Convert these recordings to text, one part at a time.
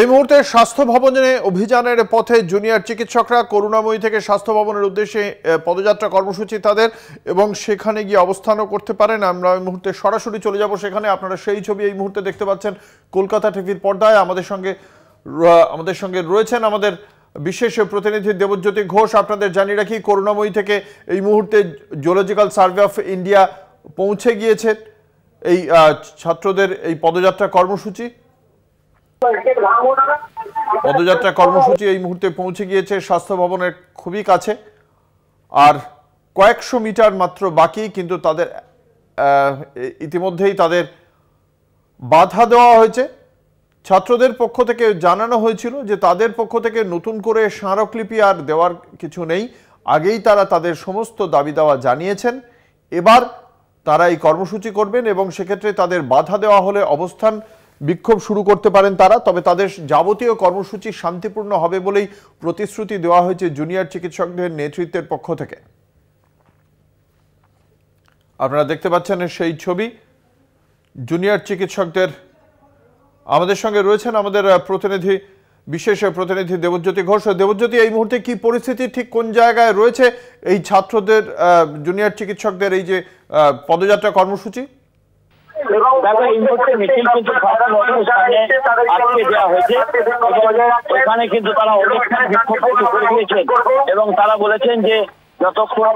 এই মুহূর্তে স্বাস্থ্য ভবনে অভিযানের পথে জুনিয়র চিকিৎসকরা করুণাময়ী থেকে স্বাস্থ্য ভবনের উদ্দেশ্যে পদযাত্রা কর্মসূচি তাদের এবং সেখানে গিয়ে অবস্থানও করতে পারেন আমরা এই মুহূর্তে সরাসরি চলে যাব সেখানে আপনারা সেই ছবি এই মুহূর্তে দেখতে পাচ্ছেন কলকাতা টিভির পর্দায় আমাদের সঙ্গে আমাদের সঙ্গে রয়েছেন আমাদের বিশেষ প্রতিনিধি দেবজ্যোতি ঘোষ আপনাদের জানিয়ে রাখি করুণাময়ী থেকে এই মুহূর্তে জিওলজিক্যাল সার্ভে অফ ইন্ডিয়া পৌঁছে গিয়েছে এই ছাত্রদের এই পদযাত্রা কর্মসূচি পদযাত্রা কর্মসূচি এই মুহূর্তে পৌঁছে গিয়েছে স্বাস্থ্য ভবনের খুবই কাছে আর কয়েকশো মিটার মাত্র বাকি কিন্তু তাদের ইতিমধ্যেই তাদের বাধা দেওয়া হয়েছে ছাত্রদের পক্ষ থেকে জানানো হয়েছিল যে তাদের পক্ষ থেকে নতুন করে স্মারকলিপি আর দেওয়ার কিছু নেই আগেই তারা তাদের সমস্ত দাবি দাওয়া জানিয়েছেন এবার তারা এই কর্মসূচি করবেন এবং সেক্ষেত্রে তাদের বাধা দেওয়া হলে অবস্থান বিক্ষোভ শুরু করতে পারেন তারা তবে তাদের যাবতীয় কর্মসূচি শান্তিপূর্ণ হবে বলেই প্রতিশ্রুতি দেওয়া হয়েছে জুনিয়র চিকিৎসকদের নেতৃত্বের পক্ষ থেকে আপনারা দেখতে পাচ্ছেন সেই ছবি জুনিয়র চিকিৎসকদের আমাদের সঙ্গে রয়েছেন আমাদের প্রতিনিধি বিশেষ প্রতিনিধি দেবজ্যোতি ঘোষ দেবজ্যোতি এই মুহূর্তে কি পরিস্থিতি ঠিক কোন জায়গায় রয়েছে এই ছাত্রদের জুনিয়র চিকিৎসকদের এই যে পদযাত্রা কর্মসূচি তারা এবং তারা বলেছেন যে যতক্ষণ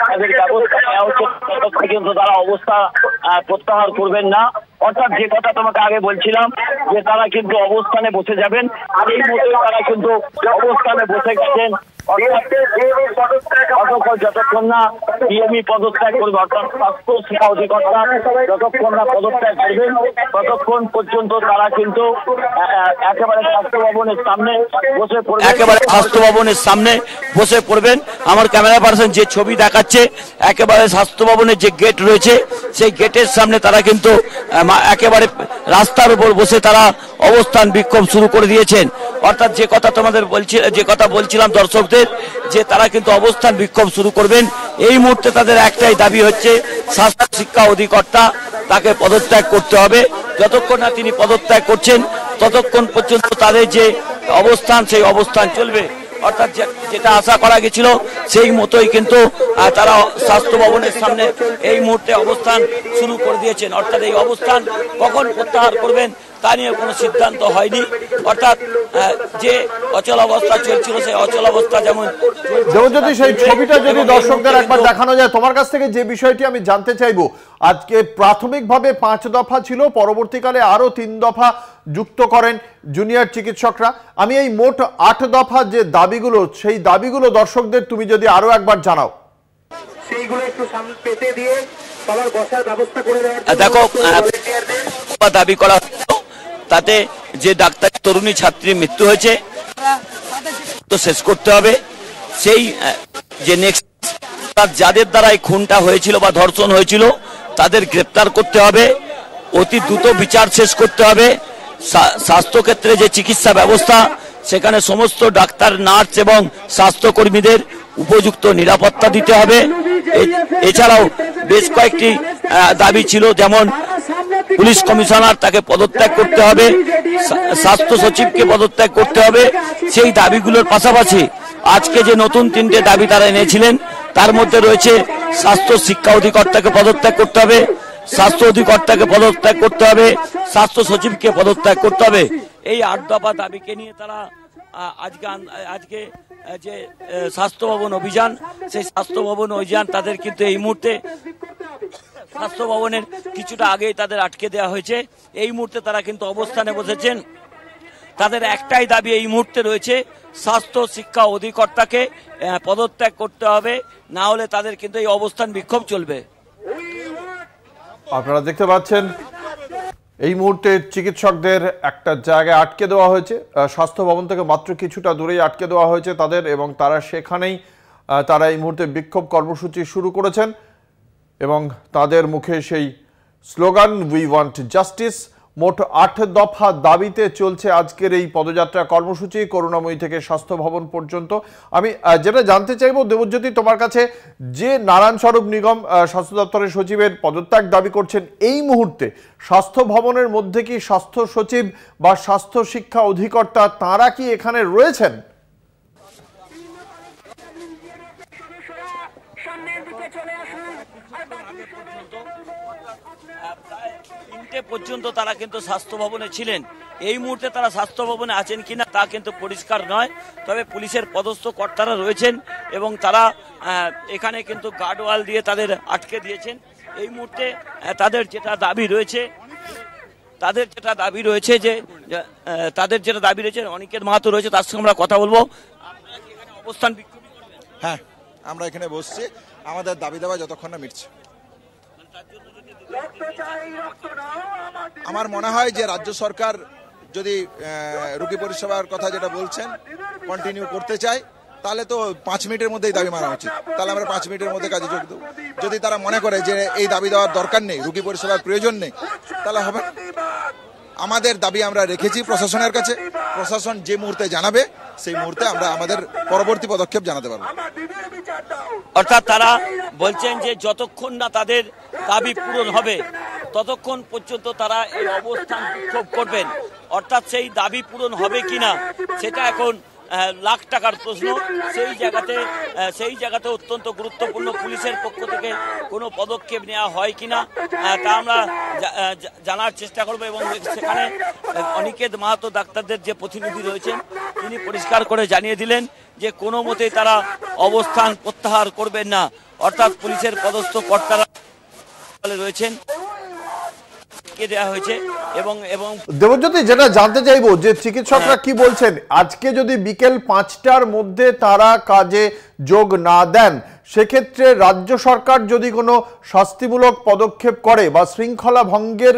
তাদের ব্যবস্থা নেওয়া হচ্ছে ততক্ষণ তারা অবস্থা প্রত্যাহার করবেন না অর্থাৎ যে কথা তোমাকে আগে বলছিলাম যে তারা কিন্তু অবস্থানে বসে যাবেন আর এই মুহূর্তে তারা কিন্তু অবস্থানে বসে গেছেন যতক্ষণ না পিএমই পদত্যাগ করবে অর্থাৎ স্বাস্থ্য শিক্ষা অধিকর্তা যতক্ষণ না পদত্যাগ করবেন ততক্ষণ পর্যন্ত তারা কিন্তু একেবারে স্বাস্থ্য ভবনের সামনে বসে একেবারে স্বাস্থ্য ভবনের সামনে বসে পড়বেন আমার ক্যামেরা পার্সন যে ছবি দেখাচ্ছে একেবারে স্বাস্থ্য ভবনের যে গেট রয়েছে সেই গেটের সামনে তারা কিন্তু একেবারে রাস্তার উপর বসে তারা অবস্থান বিক্ষোভ শুরু করে দিয়েছেন অর্থাৎ যে কথা তোমাদের বলছি যে কথা বলছিলাম দর্শকদের মুহূর্তের যে তারা কিন্তু অবস্থান বিক্ষোভ শুরু করবেন এই মুহূর্তে তাদের একটাই দাবি হচ্ছে স্বাস্থ্য শিক্ষা অধিকর্তা তাকে পদত্যাগ করতে হবে যতক্ষণ না তিনি পদত্যাগ করছেন ততক্ষণ পর্যন্ত তাদের যে অবস্থান সেই অবস্থান চলবে অর্থাৎ যেটা আশা করা গেছিল সেই মতোই কিন্তু তারা স্বাস্থ্য ভবনের সামনে এই মুহূর্তে অবস্থান শুরু করে দিয়েছেন অর্থাৎ এই অবস্থান কখন প্রত্যাহার করবেন তা নিয়ে কোনো সিদ্ধান্ত হয়নি অর্থাৎ যে অচল অবস্থা চলছিল সেই অচল অবস্থা যেমন দেবজ্যোতি সেই ছবিটা যদি দর্শকদের একবার দেখানো যায় তোমার কাছ থেকে যে বিষয়টি আমি জানতে চাইব আজকে প্রাথমিকভাবে পাঁচ দফা ছিল পরবর্তীকালে আরও তিন দফা যুক্ত করেন জুনিয়র চিকিৎসকরা আমি এই মোট আট দফা যে দাবিগুলো সেই দাবিগুলো দর্শকদের তুমি যদি আরও একবার জানাও দেখো দাবি করা তাতে যে ডাক্তার তরুণী ছাত্রীর মৃত্যু হয়েছে তো শেষ করতে হবে সেই যে নেক্সট যাদের দ্বারা এই খুনটা হয়েছিল বা ধর্ষণ হয়েছিল তাদের গ্রেপ্তার করতে হবে অতি দ্রুত বিচার শেষ করতে হবে স্বাস্থ্যক্ষেত্রে যে চিকিৎসা ব্যবস্থা সেখানে সমস্ত ডাক্তার নার্স এবং স্বাস্থ্যকর্মীদের উপযুক্ত নিরাপত্তা দিতে হবে এছাড়াও বেশ কয়েকটি দাবি ছিল যেমন পুলিশ কমিশনার তাকে পদত্যাগ করতে হবে স্বাস্থ্য সচিবকে পদত্যাগ করতে হবে সেই দাবিগুলোর পাশাপাশি আজকে যে নতুন তিনটে দাবি তারা এনেছিলেন তার মধ্যে রয়েছে স্বাস্থ্য শিক্ষা অধিকর্তাকে পদত্যাগ করতে হবে স্বাস্থ্য অধিকর্তাকে পদত্যাগ করতে হবে স্বাস্থ্য সচিবকে পদত্যাগ করতে হবে এই আট দফা দাবিকে নিয়ে তারা আজকে আজকে যে স্বাস্থ্য ভবন অভিযান সেই স্বাস্থ্য ভবন অভিযান তাদের কিন্তু এই মুহূর্তে স্বাস্থ্য ভবনের কিছুটা আগেই তাদের আটকে দেওয়া হয়েছে এই মুহূর্তে তারা কিন্তু অবস্থানে বসেছেন তাদের একটাই দাবি এই মুহূর্তে রয়েছে স্বাস্থ্য শিক্ষা অধিকর্তাকে পদত্যাগ করতে হবে না হলে তাদের কিন্তু এই অবস্থান বিক্ষোভ চলবে আপনারা দেখতে পাচ্ছেন এই মুহূর্তে চিকিৎসকদের একটা জায়গায় আটকে দেওয়া হয়েছে স্বাস্থ্য ভবন থেকে মাত্র কিছুটা দূরেই আটকে দেওয়া হয়েছে তাদের এবং তারা সেখানেই তারা এই মুহূর্তে বিক্ষোভ কর্মসূচি শুরু করেছেন এবং তাদের মুখে সেই স্লোগান উই ওয়ান্ট জাস্টিস মোট আট দফা দাবিতে চলছে আজকের এই পদযাত্রা কর্মসূচি করুণাময়ী থেকে স্বাস্থ্য ভবন পর্যন্ত আমি যেটা জানতে চাইব দেবজ্যোতি তোমার কাছে যে নারায়ণ স্বরূপ নিগম স্বাস্থ্য দপ্তরের সচিবের পদত্যাগ দাবি করছেন এই মুহূর্তে স্বাস্থ্য ভবনের মধ্যে কি স্বাস্থ্য সচিব বা স্বাস্থ্য শিক্ষা অধিকর্তা তাঁরা কি এখানে রয়েছেন সামনের দিকে চলে আসুন তিনটে পর্যন্ত তারা কিন্তু স্বাস্থ্য ভবনে ছিলেন এই মুহূর্তে তারা স্বাস্থ্য ভবনে আছেন কিনা তা কিন্তু পরিষ্কার নয় তবে পুলিশের পদস্থ কর্তারা রয়েছেন এবং তারা এখানে কিন্তু গার্ডওয়াল দিয়ে তাদের আটকে দিয়েছেন এই মুহূর্তে তাদের যেটা দাবি রয়েছে তাদের যেটা দাবি রয়েছে যে তাদের যেটা দাবি রয়েছে অনেকের মাহাতো রয়েছে তার সঙ্গে আমরা কথা বলবো অবস্থান হ্যাঁ আমরা এখানে বসছি আমাদের দাবি দাবা যতক্ষণ না মিটছে আমার মনে হয় যে রাজ্য সরকার যদি রুগী পরিষেবার কথা যেটা বলছেন কন্টিনিউ করতে চায় তাহলে তো পাঁচ মিনিটের মধ্যেই দাবি মানা উচিত তাহলে আমরা পাঁচ মিনিটের মধ্যে কাজে যোগ দেবো যদি তারা মনে করে যে এই দাবি দেওয়ার দরকার নেই রুগী পরিষেবার প্রয়োজন নেই তাহলে হবে আমাদের দাবি আমরা রেখেছি প্রশাসনের কাছে প্রশাসন যে মুহূর্তে জানাবে সেই মুহূর্তে আমরা আমাদের পরবর্তী পদক্ষেপ জানাতে পারবো অর্থাৎ তারা বলছেন যে যতক্ষণ না তাদের দাবি পূরণ হবে ততক্ষণ পর্যন্ত তারা এই অবস্থান বিক্ষোভ করবেন অর্থাৎ সেই দাবি পূরণ হবে কিনা সেটা এখন লাখ টাকার প্রশ্ন সেই জায়গাতে সেই জায়গাতে অত্যন্ত গুরুত্বপূর্ণ পুলিশের পক্ষ থেকে কোনো পদক্ষেপ নেওয়া হয় কিনা তা আমরা জানার চেষ্টা করব এবং সেখানে অনিকেত মাহাতো ডাক্তারদের যে প্রতিনিধি রয়েছেন তিনি পরিষ্কার করে জানিয়ে দিলেন যে কোনো মতেই তারা অবস্থান প্রত্যাহার করবেন না অর্থাৎ পুলিশের পদস্থ কর্তারা রয়েছেন হয়েছে এবং এবং দেবজ্যোতি যেটা জানতে চাইবো যে চিকিৎসকরা হ্যাঁ। কি বলছেন আজকে যদি বিকেল পাঁচটার মধ্যে তারা কাজে যোগ না দেন সেক্ষেত্রে রাজ্য সরকার যদি কোনো শাস্তিমূলক পদক্ষেপ করে বা শৃঙ্খলা ভঙ্গের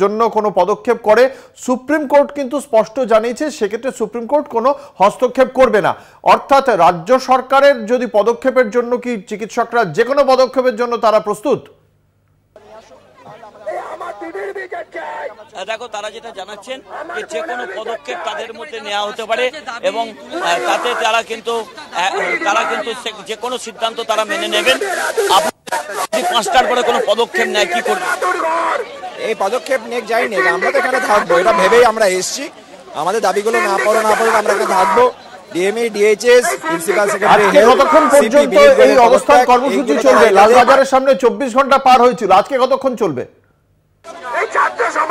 জন্য কোনো পদক্ষেপ করে সুপ্রিম কোর্ট কিন্তু স্পষ্ট জানিয়েছে সেক্ষেত্রে সুপ্রিম কোর্ট কোনো হস্তক্ষেপ করবে না অর্থাৎ রাজ্য সরকারের যদি পদক্ষেপের জন্য কি চিকিৎসকরা যে কোনো পদক্ষেপের জন্য তারা প্রস্তুত দেখো তারা যেটা জানাচ্ছেন যে যে কোনো পদক্ষেপ তাদের মধ্যে নেওয়া হতে পারে এবং তাতে তারা কিন্তু তারা কিন্তু যে কোনো সিদ্ধান্ত তারা মেনে নেবেন আপনি পাঁচটার পরে কোনো পদক্ষেপ নেয় কি করবে এই পদক্ষেপ নেক যাই নেক আমরা তো এখানে থাকবো এটা ভেবেই আমরা এসছি আমাদের দাবিগুলো না পড়ো না পড়ো আমরা এখানে থাকবো এই অবস্থান কর্মসূচি চলবে লালবাজারের সামনে চব্বিশ ঘন্টা পার হয়েছিল আজকে কতক্ষণ চলবে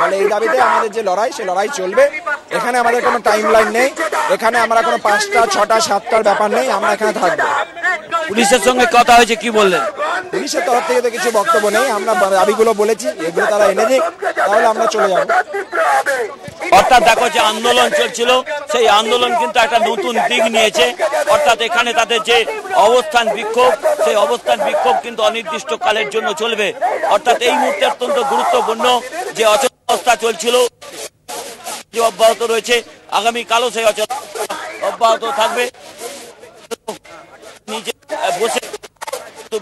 মানে এই দাবিতে আমাদের যে লড়াই সে লড়াই চলবে এখানে আমাদের কোনো টাইম লাইন নেই এখানে আমরা কোনো পাঁচটা ছটা সাতটার ব্যাপার নেই আমরা এখানে থাকবো পুলিশের সঙ্গে কথা হয়েছে কি বললেন পুলিশের তরফ থেকে তো কিছু বক্তব্য নেই আমরা দাবিগুলো বলেছি এগুলো তারা এনে দিক তাহলে আমরা চলে যাবো অর্থাৎ দেখো যে আন্দোলন চলছিল সেই আন্দোলন কিন্তু একটা নতুন দিক নিয়েছে অর্থাৎ এখানে তাদের যে অবস্থান বিক্ষোভ সেই অবস্থান বিক্ষোভ কিন্তু অনির্দিষ্ট কালের জন্য চলবে অর্থাৎ এই মুহূর্তে অত্যন্ত গুরুত্বপূর্ণ যে অবস্থা চলছিল অব্যাহত রয়েছে আগামীকালও সেই অচল অব্যাহত থাকবে নিজে বসে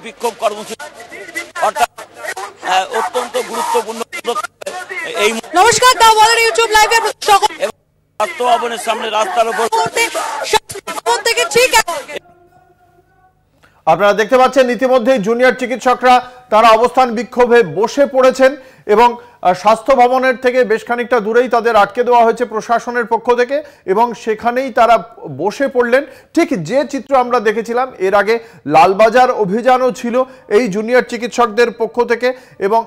বিক্ষোভ কর্মসূচি অর্থাৎ হ্যাঁ, অত্যন্ত গুরুত্বপূর্ণ এই নমস্কার দা ইউটিউব লাইভে সকল ভবনের সামনে রাস্তার উপর থেকে ঠিক আপনারা দেখতে পাচ্ছেন ইতিমধ্যেই জুনিয়র চিকিৎসকরা তারা অবস্থান বিক্ষোভে বসে পড়েছেন এবং স্বাস্থ্য ভবনের থেকে বেশ খানিকটা দূরেই তাদের আটকে দেওয়া হয়েছে প্রশাসনের পক্ষ থেকে এবং সেখানেই তারা বসে পড়লেন ঠিক যে চিত্র আমরা দেখেছিলাম এর আগে লালবাজার অভিযানও ছিল এই জুনিয়র চিকিৎসকদের পক্ষ থেকে এবং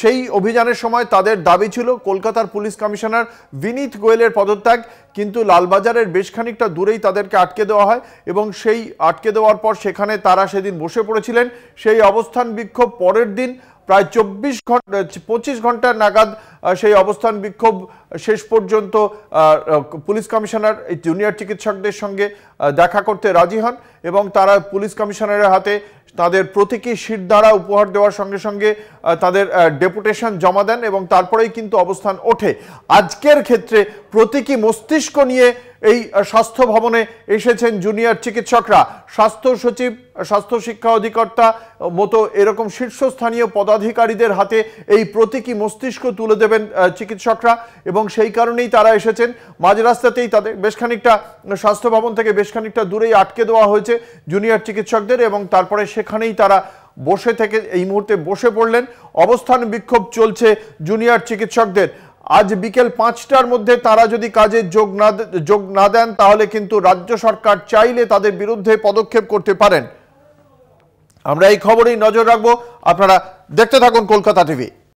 সেই অভিযানের সময় তাদের দাবি ছিল কলকাতার পুলিশ কমিশনার বিনীত গোয়েলের পদত্যাগ কিন্তু লালবাজারের বেশ খানিকটা দূরেই তাদেরকে আটকে দেওয়া হয় এবং সেই আটকে দেওয়ার পর সেখানে তারা সেদিন বসে পড়েছিলেন সেই অবস্থান বিক্ষোভ পরের দিন প্রায় চব্বিশ ঘন্টা পঁচিশ ঘন্টা নাগাদ সেই অবস্থান বিক্ষোভ শেষ পর্যন্ত পুলিশ কমিশনার জুনিয়র চিকিৎসকদের সঙ্গে দেখা করতে রাজি হন এবং তারা পুলিশ কমিশনারের হাতে তাদের প্রতীকী শীত দ্বারা উপহার দেওয়ার সঙ্গে সঙ্গে তাদের ডেপুটেশন জমা দেন এবং তারপরেই কিন্তু অবস্থান ওঠে আজকের ক্ষেত্রে প্রতীকী মস্তিষ্ক নিয়ে এই স্বাস্থ্য ভবনে এসেছেন জুনিয়র চিকিৎসকরা স্বাস্থ্য সচিব স্বাস্থ্য শিক্ষা অধিকর্তা মতো এরকম শীর্ষস্থানীয় পদাধিকারীদের হাতে এই প্রতীকী মস্তিষ্ক তুলে দেবেন চিকিৎসকরা এবং সেই কারণেই তারা এসেছেন মাঝ রাস্তাতেই তাদের বেশ খানিকটা স্বাস্থ্য ভবন থেকে বেশ খানিকটা দূরেই আটকে দেওয়া হয়েছে জুনিয়র চিকিৎসকদের এবং তারপরে সেখানেই তারা বসে থেকে এই মুহূর্তে বসে পড়লেন অবস্থান বিক্ষোভ চলছে জুনিয়র চিকিৎসকদের আজ বিকেল পাঁচটার মধ্যে তারা যদি কাজে যোগ না যোগ না দেন তাহলে কিন্তু রাজ্য সরকার চাইলে তাদের বিরুদ্ধে পদক্ষেপ করতে পারেন আমরা এই খবরেই নজর রাখবো আপনারা দেখতে থাকুন কলকাতা টিভি